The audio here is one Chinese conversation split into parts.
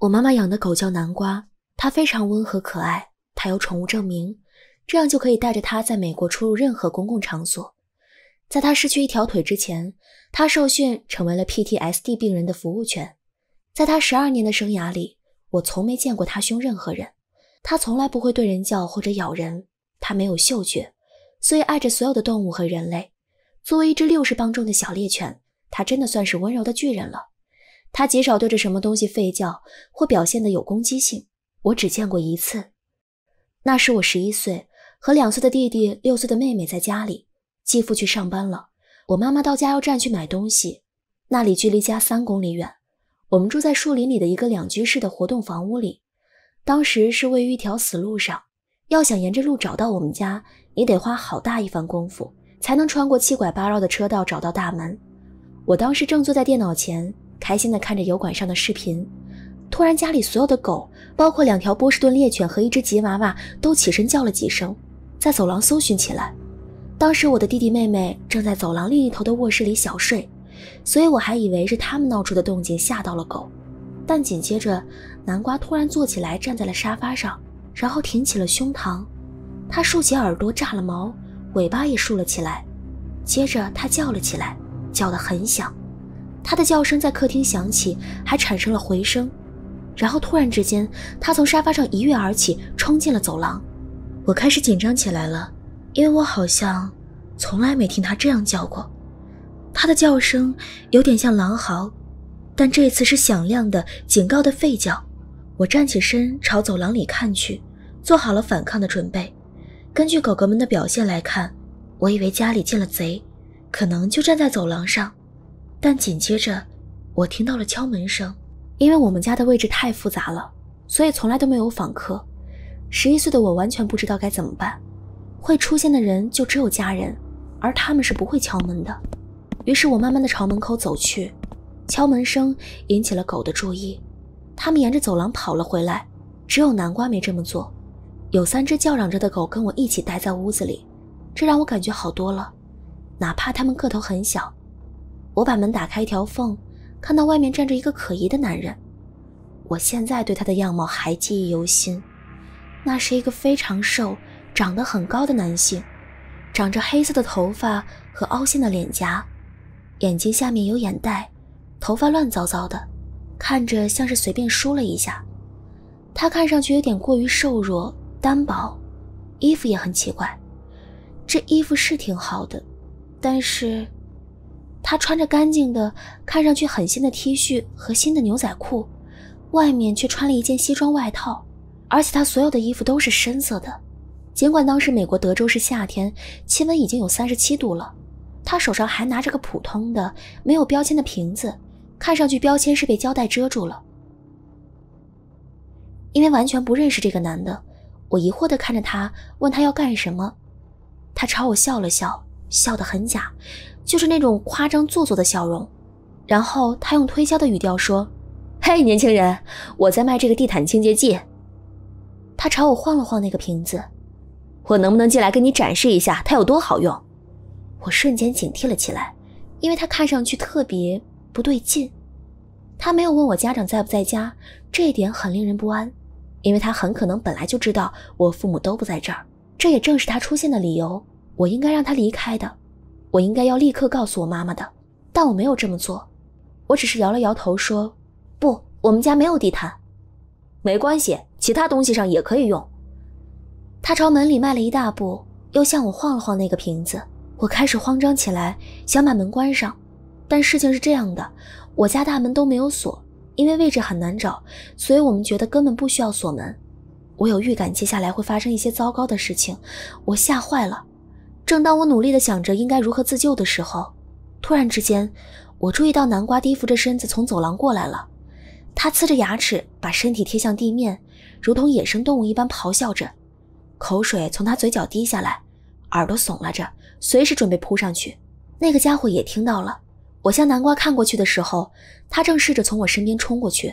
我妈妈养的狗叫南瓜，它非常温和可爱，它有宠物证明，这样就可以带着它在美国出入任何公共场所。在它失去一条腿之前，它受训成为了 PTSD 病人的服务犬。在它十二年的生涯里，我从没见过它凶任何人，它从来不会对人叫或者咬人。它没有嗅觉，所以爱着所有的动物和人类。作为一只六十磅重的小猎犬，它真的算是温柔的巨人了。他极少对着什么东西吠叫或表现的有攻击性，我只见过一次。那时我十一岁，和两岁的弟弟、六岁的妹妹在家里，继父去上班了，我妈妈到加油站去买东西，那里距离家三公里远。我们住在树林里的一个两居室的活动房屋里，当时是位于一条死路上，要想沿着路找到我们家，你得花好大一番功夫才能穿过七拐八绕的车道找到大门。我当时正坐在电脑前。开心地看着油管上的视频，突然家里所有的狗，包括两条波士顿猎犬和一只吉娃娃，都起身叫了几声，在走廊搜寻起来。当时我的弟弟妹妹正在走廊另一头的卧室里小睡，所以我还以为是他们闹出的动静吓到了狗。但紧接着南瓜突然坐起来，站在了沙发上，然后挺起了胸膛，它竖起耳朵炸了毛，尾巴也竖了起来，接着它叫了起来，叫得很响。它的叫声在客厅响起，还产生了回声。然后突然之间，它从沙发上一跃而起，冲进了走廊。我开始紧张起来了，因为我好像从来没听它这样叫过。它的叫声有点像狼嚎，但这次是响亮的、警告的吠叫。我站起身，朝走廊里看去，做好了反抗的准备。根据狗狗们的表现来看，我以为家里进了贼，可能就站在走廊上。但紧接着，我听到了敲门声。因为我们家的位置太复杂了，所以从来都没有访客。十一岁的我完全不知道该怎么办。会出现的人就只有家人，而他们是不会敲门的。于是我慢慢的朝门口走去。敲门声引起了狗的注意，它们沿着走廊跑了回来。只有南瓜没这么做。有三只叫嚷着的狗跟我一起待在屋子里，这让我感觉好多了，哪怕它们个头很小。我把门打开一条缝，看到外面站着一个可疑的男人。我现在对他的样貌还记忆犹新。那是一个非常瘦、长得很高的男性，长着黑色的头发和凹陷的脸颊，眼睛下面有眼袋，头发乱糟糟的，看着像是随便梳了一下。他看上去有点过于瘦弱、单薄，衣服也很奇怪。这衣服是挺好的，但是。他穿着干净的、看上去很新的 T 恤和新的牛仔裤，外面却穿了一件西装外套，而且他所有的衣服都是深色的。尽管当时美国德州是夏天，气温已经有三十七度了，他手上还拿着个普通的、没有标签的瓶子，看上去标签是被胶带遮住了。因为完全不认识这个男的，我疑惑的看着他，问他要干什么。他朝我笑了笑，笑得很假。就是那种夸张做作的笑容，然后他用推销的语调说：“嘿，年轻人，我在卖这个地毯清洁剂。”他朝我晃了晃那个瓶子。我能不能进来跟你展示一下它有多好用？我瞬间警惕了起来，因为他看上去特别不对劲。他没有问我家长在不在家，这一点很令人不安，因为他很可能本来就知道我父母都不在这儿，这也正是他出现的理由。我应该让他离开的。我应该要立刻告诉我妈妈的，但我没有这么做，我只是摇了摇头说：“不，我们家没有地毯。”没关系，其他东西上也可以用。他朝门里迈了一大步，又向我晃了晃那个瓶子。我开始慌张起来，想把门关上，但事情是这样的，我家大门都没有锁，因为位置很难找，所以我们觉得根本不需要锁门。我有预感接下来会发生一些糟糕的事情，我吓坏了。正当我努力地想着应该如何自救的时候，突然之间，我注意到南瓜低伏着身子从走廊过来了。他呲着牙齿，把身体贴向地面，如同野生动物一般咆哮着，口水从他嘴角滴下来，耳朵耸拉着，随时准备扑上去。那个家伙也听到了。我向南瓜看过去的时候，他正试着从我身边冲过去。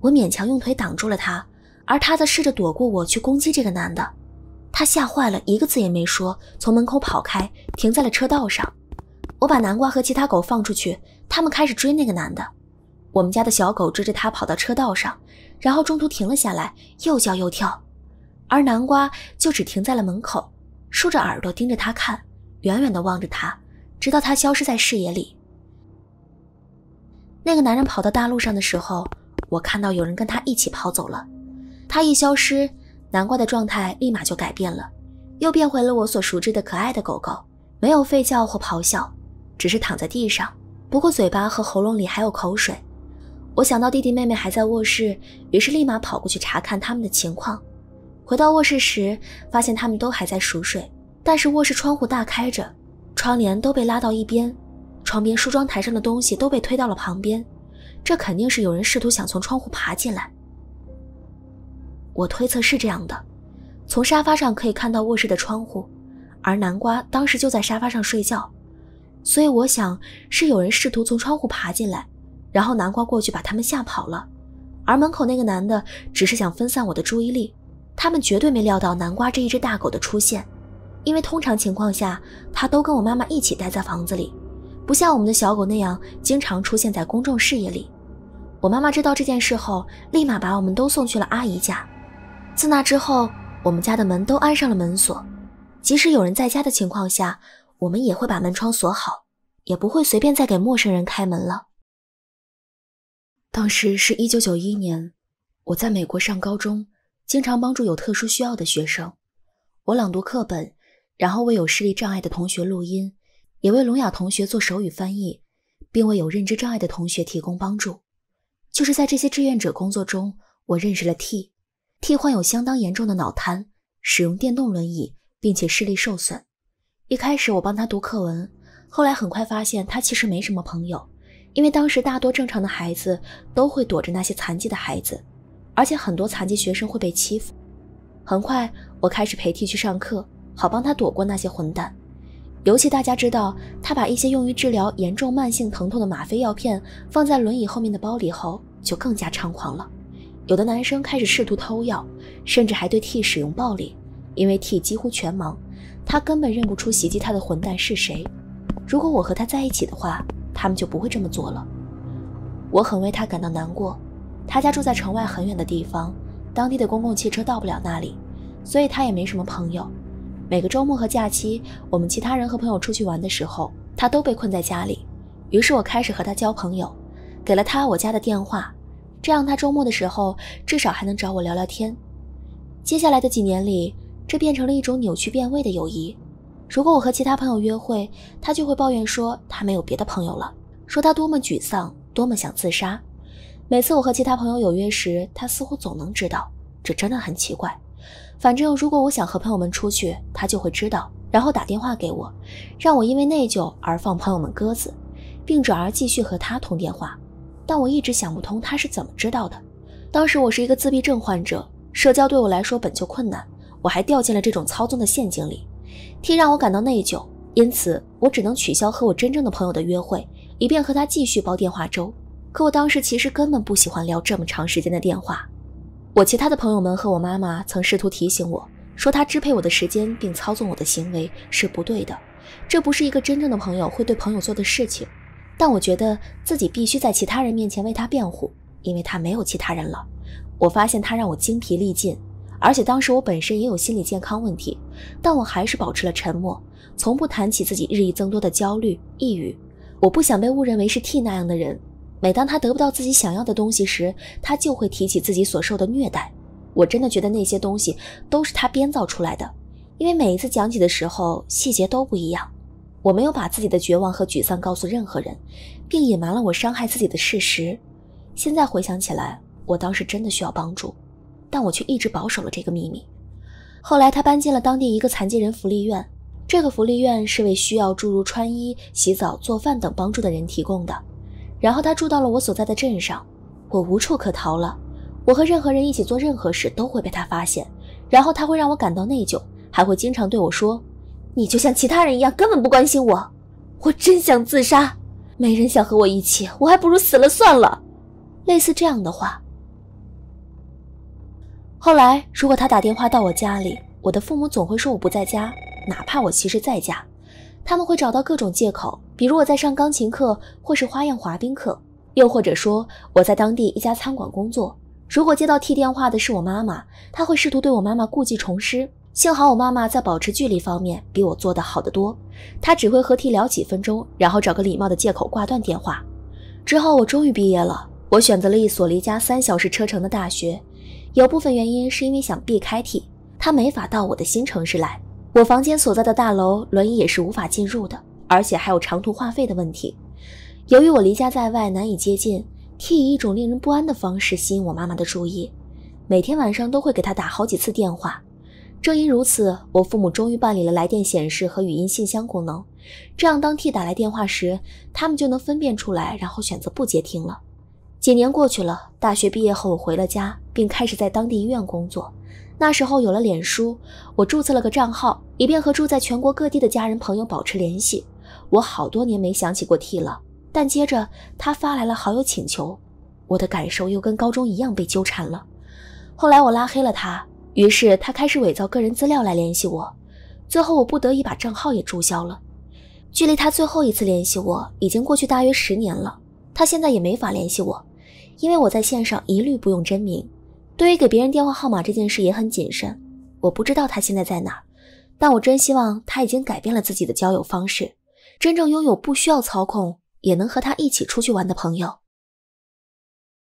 我勉强用腿挡住了他，而他则试着躲过我去攻击这个男的。他吓坏了，一个字也没说，从门口跑开，停在了车道上。我把南瓜和其他狗放出去，他们开始追那个男的。我们家的小狗追着他跑到车道上，然后中途停了下来，又叫又跳。而南瓜就只停在了门口，竖着耳朵盯着他看，远远地望着他，直到他消失在视野里。那个男人跑到大路上的时候，我看到有人跟他一起跑走了。他一消失。南瓜的状态立马就改变了，又变回了我所熟知的可爱的狗狗，没有吠叫或咆哮，只是躺在地上。不过嘴巴和喉咙里还有口水。我想到弟弟妹妹还在卧室，于是立马跑过去查看他们的情况。回到卧室时，发现他们都还在熟睡，但是卧室窗户大开着，窗帘都被拉到一边，床边梳妆台上的东西都被推到了旁边。这肯定是有人试图想从窗户爬进来。我推测是这样的，从沙发上可以看到卧室的窗户，而南瓜当时就在沙发上睡觉，所以我想是有人试图从窗户爬进来，然后南瓜过去把他们吓跑了，而门口那个男的只是想分散我的注意力，他们绝对没料到南瓜这一只大狗的出现，因为通常情况下他都跟我妈妈一起待在房子里，不像我们的小狗那样经常出现在公众视野里。我妈妈知道这件事后，立马把我们都送去了阿姨家。自那之后，我们家的门都安上了门锁，即使有人在家的情况下，我们也会把门窗锁好，也不会随便再给陌生人开门了。当时是一九九一年，我在美国上高中，经常帮助有特殊需要的学生。我朗读课本，然后为有视力障碍的同学录音，也为聋哑同学做手语翻译，并为有认知障碍的同学提供帮助。就是在这些志愿者工作中，我认识了 T。替换有相当严重的脑瘫，使用电动轮椅，并且视力受损。一开始我帮他读课文，后来很快发现他其实没什么朋友，因为当时大多正常的孩子都会躲着那些残疾的孩子，而且很多残疾学生会被欺负。很快，我开始陪替去上课，好帮他躲过那些混蛋。尤其大家知道他把一些用于治疗严重慢性疼痛的吗啡药片放在轮椅后面的包里后，就更加猖狂了。有的男生开始试图偷药，甚至还对 T 使用暴力，因为 T 几乎全盲，他根本认不出袭击他的混蛋是谁。如果我和他在一起的话，他们就不会这么做了。我很为他感到难过。他家住在城外很远的地方，当地的公共汽车到不了那里，所以他也没什么朋友。每个周末和假期，我们其他人和朋友出去玩的时候，他都被困在家里。于是我开始和他交朋友，给了他我家的电话。这样，他周末的时候至少还能找我聊聊天。接下来的几年里，这变成了一种扭曲变味的友谊。如果我和其他朋友约会，他就会抱怨说他没有别的朋友了，说他多么沮丧，多么想自杀。每次我和其他朋友有约时，他似乎总能知道，这真的很奇怪。反正如果我想和朋友们出去，他就会知道，然后打电话给我，让我因为内疚而放朋友们鸽子，并转而继续和他通电话。但我一直想不通他是怎么知道的。当时我是一个自闭症患者，社交对我来说本就困难，我还掉进了这种操纵的陷阱里，t 让我感到内疚。因此，我只能取消和我真正的朋友的约会，以便和他继续煲电话粥。可我当时其实根本不喜欢聊这么长时间的电话。我其他的朋友们和我妈妈曾试图提醒我说，他支配我的时间并操纵我的行为是不对的，这不是一个真正的朋友会对朋友做的事情。但我觉得自己必须在其他人面前为他辩护，因为他没有其他人了。我发现他让我精疲力尽，而且当时我本身也有心理健康问题，但我还是保持了沉默，从不谈起自己日益增多的焦虑、抑郁。我不想被误认为是 T 那样的人。每当他得不到自己想要的东西时，他就会提起自己所受的虐待。我真的觉得那些东西都是他编造出来的，因为每一次讲起的时候，细节都不一样。我没有把自己的绝望和沮丧告诉任何人，并隐瞒了我伤害自己的事实。现在回想起来，我当时真的需要帮助，但我却一直保守了这个秘密。后来，他搬进了当地一个残疾人福利院，这个福利院是为需要诸如穿衣、洗澡、做饭等帮助的人提供的。然后他住到了我所在的镇上，我无处可逃了。我和任何人一起做任何事都会被他发现，然后他会让我感到内疚，还会经常对我说。你就像其他人一样，根本不关心我。我真想自杀，没人想和我一起，我还不如死了算了。类似这样的话。后来，如果他打电话到我家里，我的父母总会说我不在家，哪怕我其实在家，他们会找到各种借口，比如我在上钢琴课，或是花样滑冰课，又或者说我在当地一家餐馆工作。如果接到替电话的是我妈妈，她会试图对我妈妈故技重施。幸好我妈妈在保持距离方面比我做得好得多。她只会和 T 聊几分钟，然后找个礼貌的借口挂断电话。之后我终于毕业了。我选择了一所离家三小时车程的大学，有部分原因是因为想避开 T。他没法到我的新城市来。我房间所在的大楼轮椅也是无法进入的，而且还有长途话费的问题。由于我离家在外难以接近，T 以一种令人不安的方式吸引我妈妈的注意，每天晚上都会给她打好几次电话。正因如此，我父母终于办理了来电显示和语音信箱功能，这样当 T 打来电话时，他们就能分辨出来，然后选择不接听了。几年过去了，大学毕业后我回了家，并开始在当地医院工作。那时候有了脸书，我注册了个账号，以便和住在全国各地的家人朋友保持联系。我好多年没想起过 T 了，但接着他发来了好友请求，我的感受又跟高中一样被纠缠了。后来我拉黑了他。于是他开始伪造个人资料来联系我，最后我不得已把账号也注销了。距离他最后一次联系我已经过去大约十年了，他现在也没法联系我，因为我在线上一律不用真名，对于给别人电话号码这件事也很谨慎。我不知道他现在在哪，但我真希望他已经改变了自己的交友方式，真正拥有不需要操控也能和他一起出去玩的朋友。